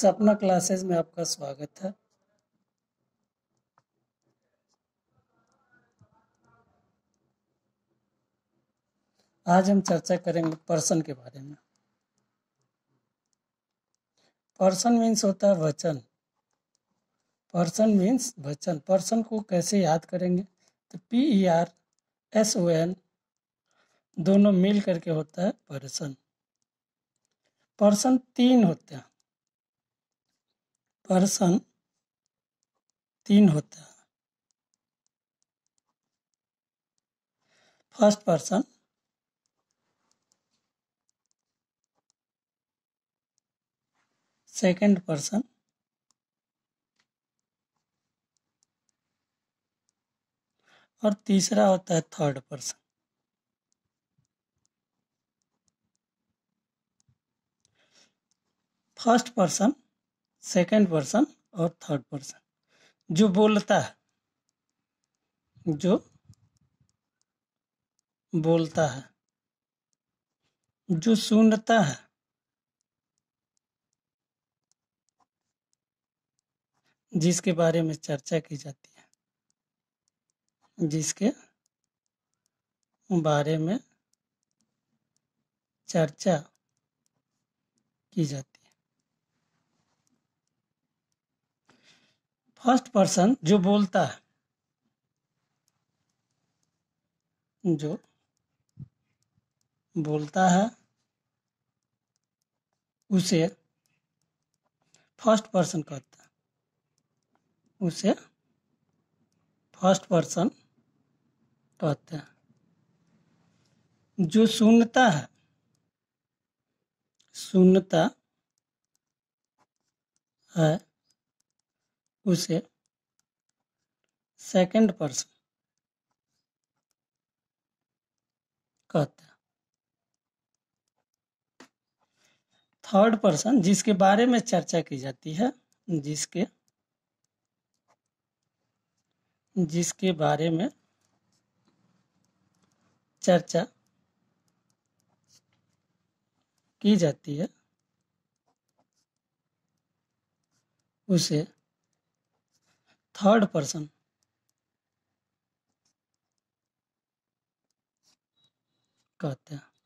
सपना क्लासेस में आपका स्वागत है आज हम चर्चा करेंगे पर्सन के बारे में पर्सन मीन्स होता है वचन पर्सन मीन्स वचन पर्सन को कैसे याद करेंगे तो P E R S O N दोनों मिल करके होता है पर्सन पर्सन तीन होते हैं पर्सन तीन होता है फर्स्ट पर्सन सेकंड पर्सन और तीसरा होता है third person first person second person और थर्ड पर्सन जो बोलता है जो बोलता है जो सुनता है जिसके बारे में चर्चा की जाती है जिसके बारे में चर्चा की जाती है फर्स्ट पर्सन जो बोलता है जो बोलता है उसे फर्स्ट पर्सन कहता है उसे फर्स्ट पर्सन कहते हैं जो सुनता है सुनता है उसे सेकंड पर्सन कहते हैं थर्ड पर्सन जिसके बारे में चर्चा की जाती है जिसके जिसके बारे में चर्चा की जाती है उसे थर्ड पर्सन कहते हैं